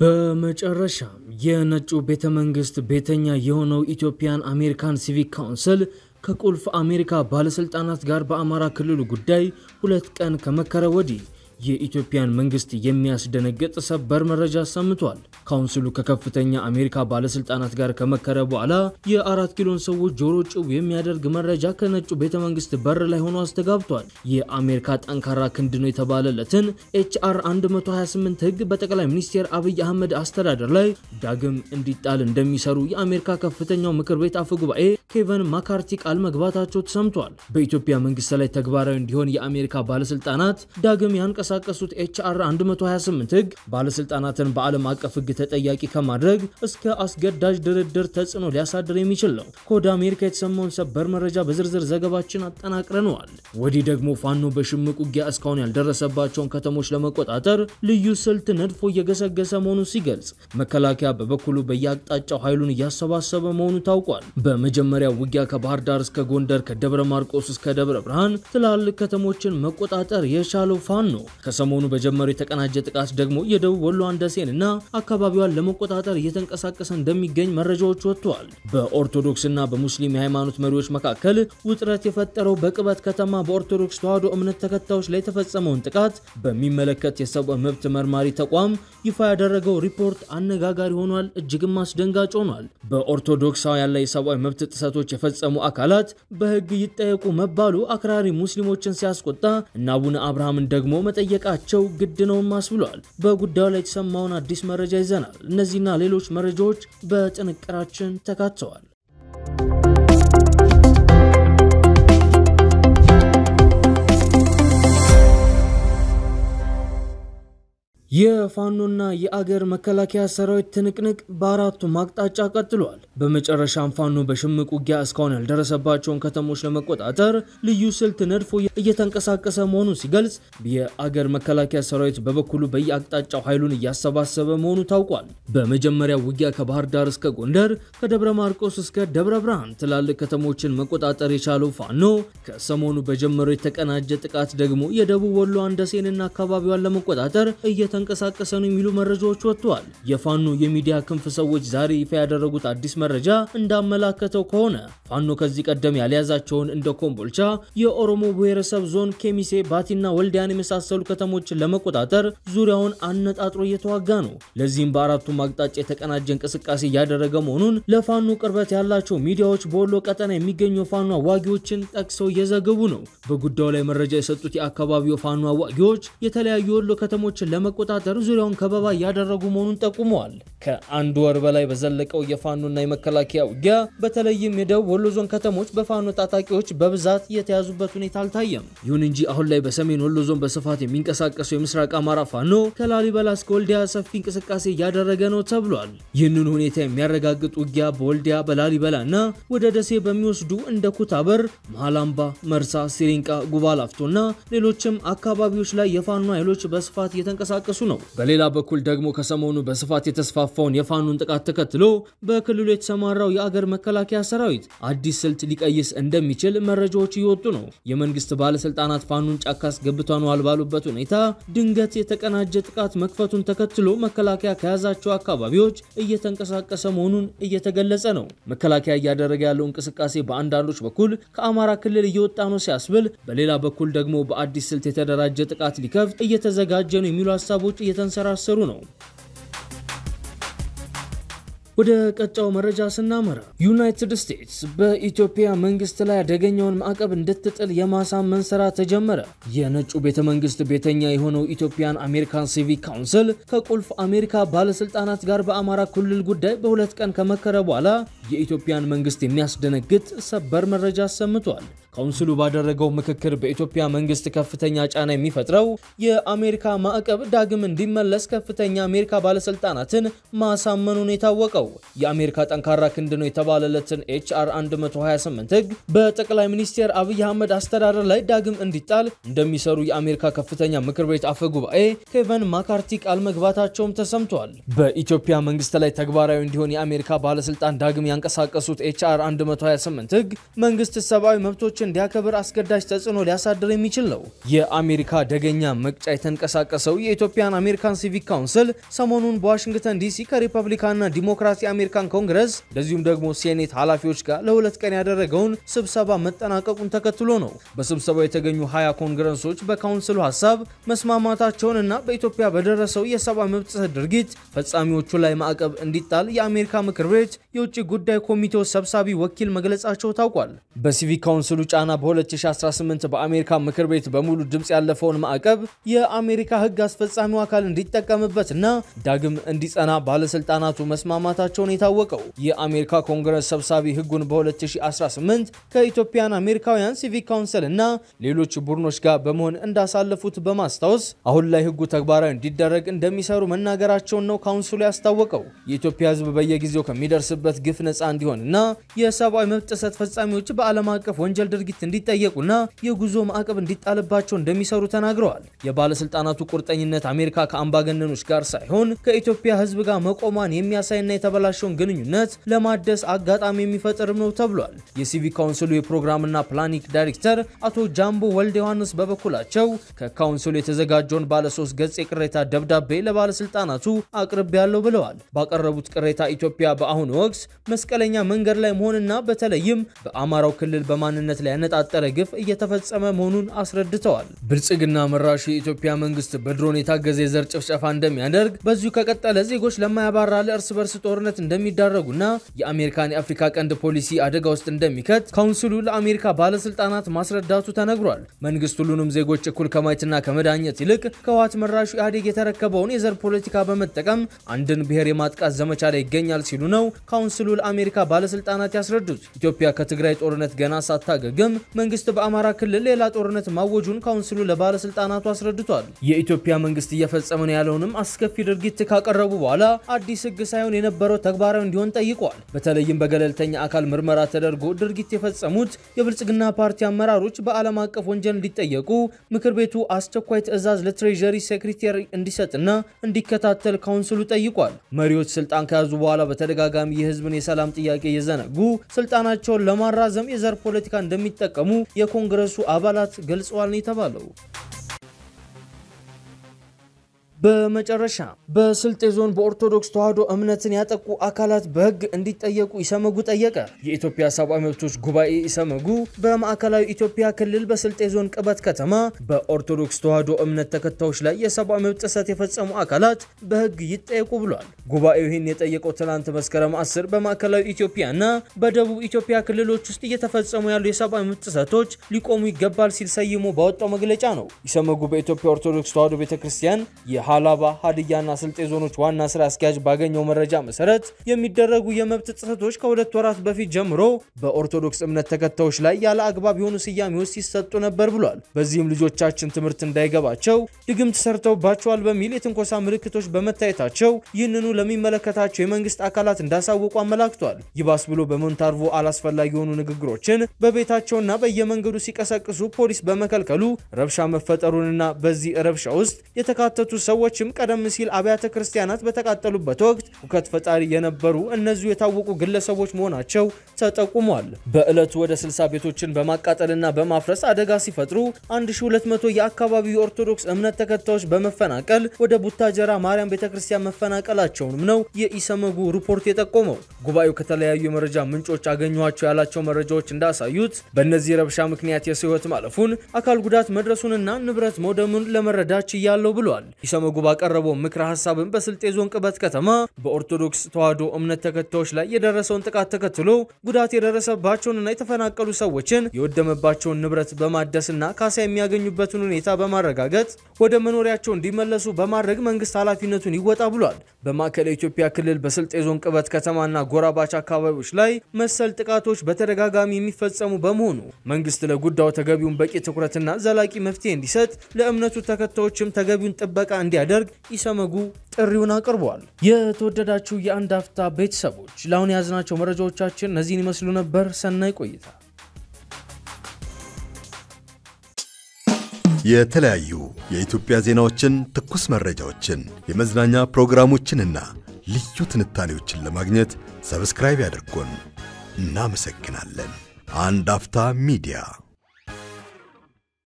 በመጨረሻም የነጩ ቤተ መንግስት ቤተኛ የሆነው ኢትዮጵያን አሜሪካን ሲቪክ ካውንስል ከቁልፍ አሜሪካ ባለሥልጣናት ጋር በአማራ ክልሉ ጉዳይ ሁለት ቀን ከመከረ ወዲህ የኢትዮጵያን መንግስት የሚያስደነግጥ ሰበር መረጃ አሰምቷል። ካውንስሉ ከከፍተኛ አሜሪካ ባለስልጣናት ጋር ከመከረ በኋላ የአራት ኪሎን ሰዎች ጆሮ ጭው የሚያደርግ መረጃ ከነጩ ቤተ መንግስት በር ላይ ሆኖ አስተጋብቷል። የአሜሪካ ጠንካራ ክንድ ነው የተባለለትን ኤችአር 128 ህግ በጠቅላይ ሚኒስትር አብይ አህመድ አስተዳደር ላይ ዳግም እንዲጣል እንደሚሰሩ የአሜሪካ ከፍተኛው ምክር ቤት አፈ ጉባኤ ኬቨን ማካርቲ ቃል መግባታቸው ተሰምቷል። በኢትዮጵያ መንግስት ላይ ተግባራዊ እንዲሆን የአሜሪካ ባለስልጣናት ዳግም ያንቀ የሚንቀሳቀሱት ኤችአር 128 ህግ ባለስልጣናትን በዓለም አቀፍ ህግ ተጠያቂ ከማድረግ እስከ አስገዳጅ ድርድር ተጽዕኖ ሊያሳድር የሚችል ነው። ከወደ አሜሪካ የተሰማውን ሰበር መረጃ በዝርዝር ዘገባችን አጠናቅረነዋል። ወዲህ ደግሞ ፋኖ በሽምቅ ውጊያ እስካሁን ያልደረሰባቸውን ከተሞች ለመቆጣጠር ልዩ ስልት ነድፎ እየገሰገሰ መሆኑን ሲገልጽ፣ መከላከያ በበኩሉ በየአቅጣጫው ኃይሉን እያሰባሰበ መሆኑ ታውቋል። በመጀመሪያ ውጊያ ከባህር ዳር እስከ ጎንደር፣ ከደብረ ማርቆስ እስከ ደብረ ብርሃን ትላልቅ ከተሞችን መቆጣጠር የቻለው ፋኖ ከሰሞኑ በጀመረው የተቀናጀ ጥቃት ደግሞ የደቡብ አንደሴን እና አካባቢዋን ለመቆጣጠር እየተንቀሳቀሰ እንደሚገኝ መረጃዎች ወጥተዋል። በኦርቶዶክስና በሙስሊም የሃይማኖት መሪዎች መካከል ውጥረት የፈጠረው በቅበት ከተማ በኦርቶዶክስ ተዋሕዶ እምነት ተከታዮች ላይ የተፈጸመውን ጥቃት በሚመለከት የሰብአዊ መብት መርማሪ ተቋም ይፋ ያደረገው ሪፖርት አነጋጋሪ ሆኗል፣ እጅግም አስደንጋጭ ሆኗል። በኦርቶዶክሳውያን ላይ የሰብአዊ መብት ጥሰቶች የፈጸሙ አካላት በህግ ይጠየቁ መባሉ አክራሪ ሙስሊሞችን ሲያስቆጣ እና አቡነ አብርሃምን ደግሞ መጠየቃቸው ግድ ነውም አስብሏል። በጉዳዩ ላይ የተሰማውን አዲስ መረጃ ይዘናል። እነዚህና ሌሎች መረጃዎች በጥንቅራችን ተካተዋል። የፋኖና የአገር መከላከያ ሰራዊት ትንቅንቅ በአራቱም አቅጣጫ ቀጥሏል። በመጨረሻም ፋኖ በሽምቅ ውጊያ እስካሁን ያልደረሰባቸውን ከተሞች ለመቆጣጠር ልዩ ስልት ነድፎ እየተንቀሳቀሰ መሆኑን ሲገልጽ፣ የአገር መከላከያ ሰራዊት በበኩሉ በየአቅጣጫው ኃይሉን እያሰባሰበ መሆኑ ታውቋል። በመጀመሪያው ውጊያ ከባህር ዳር እስከ ጎንደር፣ ከደብረ ማርቆስ እስከ ደብረ ብርሃን ትላልቅ ከተሞችን መቆጣጠር የቻለው ፋኖ ከሰሞኑ በጀመረው የተቀናጀ ጥቃት ደግሞ የደቡብ ወሎ አንደሴንና አካባቢዋን ለመቆጣጠር እየተንቀ እየተንቀሳቀሰ ነው የሚሉ መረጃዎች ወጥተዋል። የፋኖ የሚዲያ ክንፍ ሰዎች ዛሬ ይፋ ያደረጉት አዲስ መረጃ እንዳመላከተው ከሆነ ፋኖ ከዚህ ቀደም ያልያዛቸውን እንደ ኮምቦልቻ፣ የኦሮሞ ብሔረሰብ ዞን፣ ኬሚሴ፣ ባቲና ወልዲያን የመሳሰሉ ከተሞችን ለመቆጣጠር ዙሪያውን አነጣጥሮ እየተዋጋ ነው። ለዚህም በአራቱም አቅጣጫ የተቀናጀ እንቅስቃሴ እያደረገ መሆኑን ለፋኖ ቅርበት ያላቸው ሚዲያዎች በወሎ ቀጠና የሚገኙ ፋኖ አዋጊዎችን ጠቅሰው እየዘገቡ ነው። በጉዳዩ ላይ መረጃ የሰጡት የአካባቢው ፋኖ አዋጊዎች የተለያዩ ወሎ ከተሞችን ለመቆጣጠር በመቆጣጠር ዙሪያውን ከበባ እያደረጉ መሆኑን ጠቁመዋል። ከአንድ ወር በላይ በዘለቀው የፋኖና የመከላከያ ውጊያ በተለይም የደቡብ ወሎ ዞን ከተሞች በፋኖ ታጣቂዎች በብዛት የተያዙበት ሁኔታ አልታየም። ይሁን እንጂ አሁን ላይ በሰሜን ወሎ ዞን በስፋት የሚንቀሳቀሰው የምስራቅ አማራ ፋኖ ከላሊበላ እስከ ወልዲያ ሰፊ እንቅስቃሴ እያደረገ ነው ተብሏል። ይህንን ሁኔታ የሚያረጋግጥ ውጊያ በወልዲያ በላሊበላና ወደ ደሴ በሚወስዱ እንደ ኩታበር፣ መሃላምባ፣ መርሳ፣ ሲሪንቃ፣ ጉባላፍቶና ሌሎችም አካባቢዎች ላይ የፋኖ ኃይሎች በስፋት እየተንቀሳቀሱ ነው። በሌላ በኩል ደግሞ ከሰሞኑ በስፋት የተስፋ የተስፋፋውን የፋኖን ጥቃት ተከትሎ በክልሉ የተሰማራው የአገር መከላከያ ሰራዊት አዲስ ስልት ሊቀይስ እንደሚችል መረጃዎች እየወጡ ነው። የመንግስት ባለስልጣናት ፋኖን ጫካ አስገብተነዋል ባሉበት ሁኔታ ድንገት የተቀናጀ ጥቃት መክፈቱን ተከትሎ መከላከያ ከያዛቸው አካባቢዎች እየተንቀሳቀሰ መሆኑን እየተገለጸ ነው። መከላከያ እያደረገ ያለው እንቅስቃሴ በአንዳንዶች በኩል ከአማራ ክልል እየወጣ ነው ሲያስብል፣ በሌላ በኩል ደግሞ በአዲስ ስልት የተደራጀ ጥቃት ሊከፍት እየተዘጋጀ ነው የሚሉ ሀሳቦች እየተንሰራሰሩ ነው። ወደ ቀጣው መረጃ ስናመራ ዩናይትድ ስቴትስ በኢትዮጵያ መንግስት ላይ አደገኛውን ማዕቀብ እንድትጥል የማሳመን ስራ ተጀመረ። የነጩ ቤተ መንግስት ቤተኛ የሆነው ኢትዮጵያን አሜሪካን ሲቪክ ካውንስል ከቁልፍ አሜሪካ ባለስልጣናት ጋር በአማራ ክልል ጉዳይ በሁለት ቀን ከመከረ በኋላ የኢትዮጵያን መንግስት የሚያስደነግጥ ሰበር መረጃ አሰምቷል። ካውንስሉ ባደረገው ምክክር በኢትዮጵያ መንግስት ከፍተኛ ጫና የሚፈጥረው የአሜሪካ ማዕቀብ ዳግም እንዲመለስ ከፍተኛ አሜሪካ ባለስልጣናትን ማሳመኑን የታወቀው የአሜሪካ ጠንካራ ክንድ ነው የተባለለትን ኤችአር 128 ህግ በጠቅላይ ሚኒስትር አብይ አህመድ አስተዳደር ላይ ዳግም እንዲጣል እንደሚሰሩ የአሜሪካ ከፍተኛ ምክር ቤት አፈ ጉባኤ ኬቨን ማካርቲ ቃል መግባታቸውም ተሰምቷል። በኢትዮጵያ መንግስት ላይ ተግባራዊ እንዲሆን የአሜሪካ ባለስልጣን ዳግም ያንቀሳቀሱት ኤችአር 128 ህግ መንግስት ሰብአዊ መብቶችን እንዲያከብር አስገዳጅ ተጽዕኖ ሊያሳድር የሚችል ነው። የአሜሪካ ደገኛ መቅጫ የተንቀሳቀሰው የኢትዮጵያን አሜሪካን ሲቪክ ካውንስል ሰሞኑን በዋሽንግተን ዲሲ ከሪፐብሊካንና ዲሞክራት አባላት የአሜሪካን ኮንግረስ እንደዚሁም ደግሞ ሴኔት ኃላፊዎች ጋር ለሁለት ቀን ያደረገውን ስብሰባ መጠናቀቁን ተከትሎ ነው። በስብሰባው የተገኙ ሀያ ኮንግረሶች በካውንስሉ ሀሳብ መስማማታቸውንና በኢትዮጵያ በደረሰው የሰብአዊ መብት ጥሰት ድርጊት ፈጻሚዎቹ ላይ ማዕቀብ እንዲጣል የአሜሪካ ምክር ቤት የውጭ ጉዳይ ኮሚቴው ሰብሳቢ ወኪል መግለጻቸው ታውቋል። በሲቪክ ካውንስሉ ጫና በ2018 በአሜሪካ ምክር ቤት በሙሉ ድምፅ ያለፈውን ማዕቀብ የአሜሪካ ሕግ አስፈጻሚው አካል እንዲጠቀምበትና ዳግም እንዲጸና ባለስልጣናቱ መስማማታቸው መያዛቸውን የታወቀው የአሜሪካ ኮንግረስ ሰብሳቢ ህጉን በ2018 ከኢትዮጵያን አሜሪካውያን ሲቪክ ካውንስል እና ሌሎች ቡድኖች ጋር በመሆን እንዳሳለፉት በማስታወስ አሁን ላይ ህጉ ተግባራዊ እንዲደረግ እንደሚሰሩ መናገራቸውን ነው ካውንስሉ ያስታወቀው። የኢትዮጵያ ህዝብ በየጊዜው ከሚደርስበት ግፍ ነፃ እንዲሆንና የሰብአዊ መብት ጥሰት ፈጻሚዎች በዓለም አቀፍ ወንጀል ድርጊት እንዲጠየቁና የጉዞ ማዕቀብ እንዲጣልባቸው እንደሚሰሩ ተናግረዋል። የባለስልጣናቱ ቁርጠኝነት አሜሪካ ከአምባገነኖች ጋር ሳይሆን ከኢትዮጵያ ህዝብ ጋር መቆሟን የሚያሳይና የተበ የተበላሸውን ግንኙነት ለማደስ አጋጣሚ የሚፈጥርም ነው ተብሏል። የሲቪክ ካውንስሉ የፕሮግራምና ፕላኒንግ ዳይሬክተር አቶ ጃምቦ ወልደ ዮሐንስ በበኩላቸው ከካውንስሉ የተዘጋጀውን ባለሶስት ገጽ የቅሬታ ደብዳቤ ለባለስልጣናቱ ያለው ብለዋል። ባቀረቡት ቅሬታ ኢትዮጵያ በአሁኑ ወቅት መስቀለኛ መንገድ ላይ መሆንና በተለይም በአማራው ክልል በማንነት ላይ ያነጣጠረ ግፍ እየተፈጸመ መሆኑን አስረድተዋል። ብልጽግና መራሹ የኢትዮጵያ መንግስት በድሮን የታገዘ የዘር ጭፍጨፋ እንደሚያደርግ በዚሁ ከቀጠለ ዜጎች ለማያባራ ለእርስ በርስ ጦር ጦርነት እንደሚዳረጉና የአሜሪካን የአፍሪካ ቀንድ ፖሊሲ አደጋ ውስጥ እንደሚከት ካውንስሉ ለአሜሪካ ባለስልጣናት ማስረዳቱ ተነግሯል። መንግስት ሁሉንም ዜጎች እኩል ከማየትና ከመዳኘት ይልቅ ከህወሓት መራሹ ኢህአዴግ የተረከበውን የዘር ፖለቲካ በመጠቀም አንድን ብሔር የማጥቃት ዘመቻ ላይ ይገኛል ሲሉ ነው ካውንስሉ ለአሜሪካ ባለስልጣናት ያስረዱት። ኢትዮጵያ ከትግራይ ጦርነት ገና ሳታገግም መንግስት በአማራ ክልል ሌላ ጦርነት ማወጁን ካውንስሉ ለባለስልጣናቱ አስረድቷል። የኢትዮጵያ መንግስት እየፈጸመ ያለውንም አስከፊ ድርጊት ካቀረቡ በኋላ አዲስ ህግ ሳይሆን የነበረ የነበረው ተግባራዊ እንዲሆን ጠይቋል። በተለይም በገለልተኛ አካል ምርመራ ተደርጎ ድርጊት የፈጸሙት የብልጽግና ፓርቲ አመራሮች በዓለም አቀፍ ወንጀል እንዲጠየቁ ምክር ቤቱ አስቸኳይ ትዕዛዝ ለትሬዥሪ ሴክሬታሪ እንዲሰጥና እንዲከታተል ካውንስሉ ጠይቋል። መሪዎች ስልጣን ከያዙ በኋላ በተደጋጋሚ የህዝብን የሰላም ጥያቄ የዘነጉ ስልጣናቸውን ለማራዘም የዘር ፖለቲካ እንደሚጠቀሙ የኮንግረሱ አባላት ገልጸዋል ነው የተባለው። በመጨረሻ በስልጤ ዞን በኦርቶዶክስ ተዋሕዶ እምነትን ያጠቁ አካላት በሕግ እንዲጠየቁ ኢሰመጉ ጠየቀ። የኢትዮጵያ ሰብአዊ መብቶች ጉባኤ ኢሰመጉ በማዕከላዊ ኢትዮጵያ ክልል በስልጤ ዞን ቅበት ከተማ በኦርቶዶክስ ተዋሕዶ እምነት ተከታዮች ላይ የሰብአዊ መብት ጥሰት የፈጸሙ አካላት በሕግ ይጠየቁ ብሏል። ጉባኤው ይህን የጠየቀው ትናንት መስከረም 10 በማዕከላዊ ኢትዮጵያና በደቡብ ኢትዮጵያ ክልሎች ውስጥ እየተፈጸሙ ያሉ የሰብአዊ መብት ጥሰቶች ሊቆሙ ይገባል ሲል ሰይሞ ባወጣው መግለጫ ነው። ኢሰመጉ በኢትዮጵያ ኦርቶዶክስ ተዋሕዶ ቤተክርስቲያን የሀላባ ሀድያና ስልጤ ዞኖች ዋና ስራ አስኪያጅ ባገኘው መረጃ መሰረት የሚደረጉ የመብት ጥሰቶች ከሁለት ወራት በፊት ጀምሮ በኦርቶዶክስ እምነት ተከታዮች ላይ ያለ አግባብ የሆኑ ስያሜዎች ሲሰጡ ነበር ብሏል። በዚህም ልጆቻችን ትምህርት እንዳይገባቸው ድግምት ሰርተውባቸዋል በሚል የትንኮሳ ምልክቶች በመታየታቸው ይህንኑ ለሚመለከታቸው የመንግስት አካላት እንዳሳወቁ አመላክቷል። ይባስ ብሎ በሞንታርቮ አላስፈላጊ የሆኑ ንግግሮችን በቤታቸውና በየመንገዱ ሲቀሰቅሱ ፖሊስ በመከልከሉ ረብሻ መፈጠሩንና በዚህ ረብሻ ውስጥ የተካተቱ ሰው ሰዎችም ቀደም ሲል አብያተ ክርስቲያናት በተቃጠሉበት ወቅት ሁከት ፈጣሪ የነበሩ እነዚሁ የታወቁ ግለሰቦች መሆናቸው ተጠቁሟል። በዕለቱ ወደ 60 ቤቶችን በማቃጠልና በማፍረስ አደጋ ሲፈጥሩ 1200 የአካባቢው የኦርቶዶክስ እምነት ተከታዮች በመፈናቀል ወደ ቡታጀራ ማርያም ቤተክርስቲያን መፈናቀላቸውንም ነው የኢሰመጉ ሪፖርት የጠቆመው። ጉባኤው ከተለያዩ የመረጃ ምንጮች አገኘኋቸው ያላቸው መረጃዎች እንዳሳዩት በእነዚህ ረብሻ ምክንያት የሰው ማለፉን፣ አካል ጉዳት መድረሱንና ንብረት መውደሙን ለመረዳት ችያለሁ ብሏል። ምግብ ባቀረበው ምክረ ሀሳብን በስልጤ ዞን ቅበት ከተማ በኦርቶዶክስ ተዋዶ እምነት ተከታዮች ላይ የደረሰውን ጥቃት ተከትሎ ጉዳት የደረሰባቸውንና የተፈናቀሉ ሰዎችን የወደመባቸውን ንብረት በማደስና ካሳ የሚያገኙበትን ሁኔታ በማረጋገጥ ወደ መኖሪያቸው እንዲመለሱ በማድረግ መንግስት ኃላፊነቱን ይወጣ ብሏል። በማዕከላዊ ኢትዮጵያ ክልል በስልጤ ዞን ቅበት ከተማና ጎራባች አካባቢዎች ላይ መሰል ጥቃቶች በተደጋጋሚ የሚፈጸሙ በመሆኑ መንግስት ለጉዳዩ ተገቢውን በቂ ትኩረትና ዘላቂ መፍትሄ እንዲሰጥ ለእምነቱ ተከታዮችም ተገቢውን ጥበቃ እንዲ እንዲያደርግ ኢሰመጉ ጥሪውን አቅርቧል። የተወደዳችሁ የአንድ አፍታ ቤተሰቦች ለአሁን የያዝናቸው መረጃዎቻችን እነዚህን ይመስሉ ነበር። ሰናይ ቆይታ። የተለያዩ የኢትዮጵያ ዜናዎችን፣ ትኩስ መረጃዎችን፣ የመዝናኛ ፕሮግራሞችንና ልዩ ትንታኔዎችን ለማግኘት ሰብስክራይብ ያድርጉን። እናመሰግናለን። አንድ አፍታ ሚዲያ